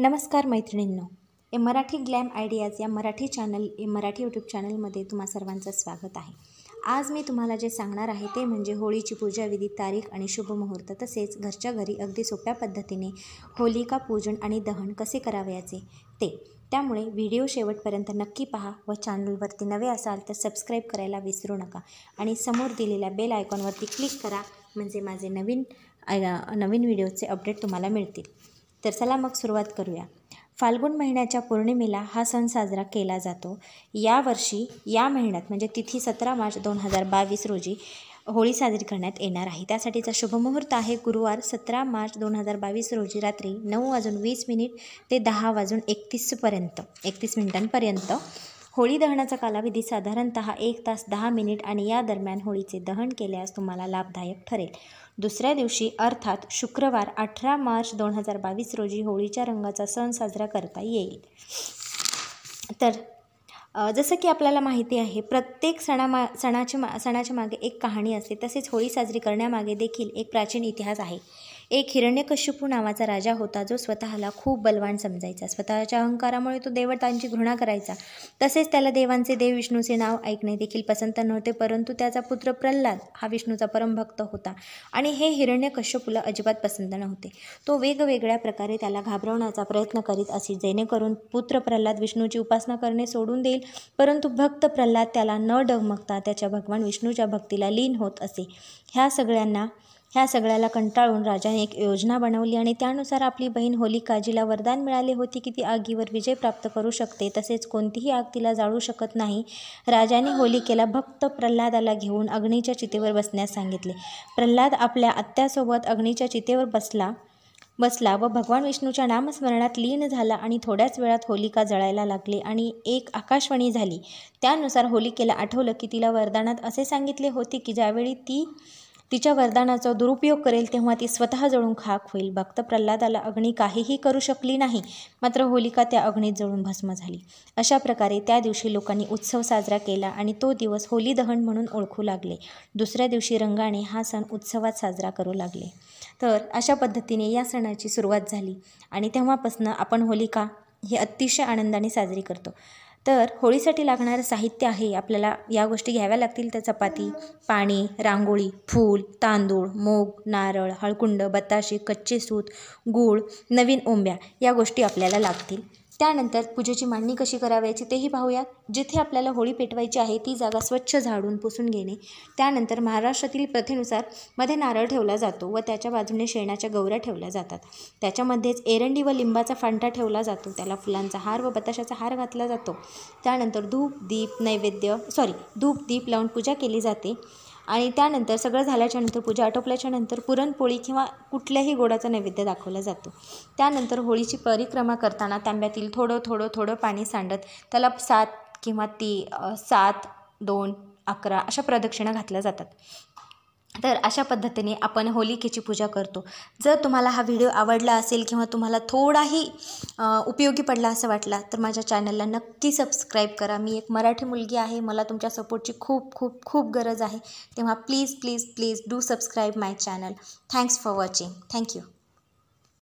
नमस्कार मैत्रिणींनो ए Marathi glam ideas या Marathi channel a Marathi YouTube चॅनलमध्ये तुम्हा सर्वांचं स्वागत आहे आज मी तुम्हाला जे सांगणार आहे ते म्हणजे होळीची पूजाविधी तारीख आणि शुभ मुहूर्त तसेच घरच्या घरी अगदी सोप्या पद्धतीने होलिका पूजन आणि दहन कसे करावयाचे ते त्यामुळे व्हिडिओ शेवटपर्यंत नक्की पहा व चॅनलवरती नवे असाल तर सबस्क्राईब करायला विसरू नका आणि समोर दिलेल्या बेल आयकॉनवरती क्लिक करा म्हणजे माझे नवीन नवीन व्हिडिओचे अपडेट तुम्हाला मिळतील तर चला मग सुरुवात करूया फाल्गुन महिन्याच्या पौर्णिमेला हा सण साजरा केला जातो यावर्षी या महिन्यात म्हणजे तिथी सतरा मार्च दोन हजार बावीस रोजी होळी साजरी करण्यात येणार आहे त्यासाठीचा शुभमुहूर्त आहे गुरुवार सतरा मार्च दोन हजार बावीस रोजी रात्री नऊ वाजून वीस मिनिट ते दहा वाजून एकतीसपर्यंत एकतीस मिनिटांपर्यंत होळी दहनाचा कालावधी साधारणतः एक तास दहा मिनिट आणि या दरम्यान होळीचे दहन केल्यास तुम्हाला लाभदायक ठरेल दुसऱ्या दिवशी अर्थात शुक्रवार अठरा मार्च दोन हजार बावीस रोजी होळीच्या रंगाचा सण साजरा करता येईल तर जसं की आपल्याला माहिती आहे प्रत्येक सणामा सणाच्या मा सणाच्या मागे एक कहाणी असते तसेच होळी साजरी करण्यामागे देखील एक प्राचीन इतिहास आहे एक हिरण्यकश्यपू नावाचा राजा होता जो स्वतःला खूप बलवान समजायचा स्वतःच्या अहंकारामुळे तो देवतांची घृणा करायचा तसेच त्याला देवांचे देव विष्णूचे नाव ऐकणे देखील पसंत नव्हते परंतु त्याचा पुत्र प्रल्हाद हा विष्णूचा परमभक्त होता आणि हे हिरण्यकश्यपूला अजिबात पसंत नव्हते तो वेगवेगळ्या प्रकारे त्याला घाबरवण्याचा प्रयत्न करीत असे जेणेकरून पुत्र प्रल्हाद विष्णूची उपासना करणे सोडून देईल परंतु भक्त प्रल्हाद त्याला न डगमगता त्याच्या भगवान विष्णूच्या भक्तीला लीन होत असे ह्या सगळ्यांना ह्या सगळ्याला कंटाळून राजाने एक योजना बनवली आणि त्यानुसार आपली बहीण जिला वरदान मिळाले होते की ती आगीवर विजय प्राप्त करू शकते तसेच कोणतीही आग तिला जाळू शकत नाही राजाने होलिकेला भक्त प्रल्हादाला घेऊन अग्नीच्या चितेवर बसण्यास सांगितले प्रल्हाद आपल्या आत्यासोबत अग्नीच्या चितेवर बसला बसला व भगवान विष्णूच्या नामस्मरणात लीन झाला आणि थोड्याच वेळात होलिका जळायला लागली आणि एक आकाशवाणी झाली त्यानुसार होलिकेला आठवलं की तिला वरदानात असे सांगितले होते की ज्यावेळी ती तिच्या वरदानाचा दुरुपयोग करेल तेव्हा ती स्वतः जळून खाक होईल भक्त प्रल्हादाला अग्नी काहीही करू शकली नाही मात्र होलिका त्या अग्नीत जळून भस्म झाली अशा प्रकारे त्या दिवशी लोकांनी उत्सव साजरा केला आणि तो दिवस होली दहन म्हणून ओळखू लागले दुसऱ्या दिवशी रंगाने हा सण उत्सवात साजरा करू लागले तर अशा पद्धतीने या सणाची सुरुवात झाली आणि तेव्हापासून आपण होलिका हे अतिशय आनंदाने साजरी करतो तर होळीसाठी लागणारं साहित्य आहे आपल्याला या गोष्टी घ्याव्या लागतील तर चपाती पाणी रांगोळी फूल तांदूळ मोग, नारळ हळकुंड बताशे कच्चे सूत गूळ नवीन ओंब्या या गोष्टी आपल्याला लागतील त्यानंतर पूजेची मांडणी कशी करावयाची तेही पाहूया जिथे आपल्याला होळी पेटवायची आहे ती जागा स्वच्छ झाडून पुसून घेणे त्यानंतर महाराष्ट्रातील प्रथेनुसार मध्ये नारळ ठेवला जातो व त्याच्या बाजूने शेणाच्या गौऱ्या ठेवल्या जातात त्याच्यामध्येच एरंडी व लिंबाचा फांटा ठेवला जातो त्याला फुलांचा हार व बताशाचा हार घातला जातो त्यानंतर धूप दीप नैवेद्य सॉरी धूप दीप लावून पूजा केली जाते आणि त्यानंतर सगळं झाल्याच्यानंतर पूजा आटोपल्याच्यानंतर पुरणपोळी किंवा कुठल्याही गोडाचा नैवेद्य दाखवला जातो त्यानंतर होळीची परिक्रमा करताना तांब्यातील थोडं थोडं थोडं पाणी सांडत त्याला सात किंवा ती सात दोन अकरा अशा प्रदक्षिणा घातल्या जातात तर अशा पद्धतीने आपण होलिकेची पूजा करतो जर तुम्हाला हा व्हिडिओ आवडला असेल किंवा तुम्हाला थोडाही उपयोगी पडला असं वाटला तर माझ्या चॅनलला नक्की सबस्क्राईब करा मी एक मराठी मुलगी आहे मला तुमच्या सपोर्टची खूप खूप खूप गरज आहे तेव्हा please please please do subscribe my channel thanks for watching thank you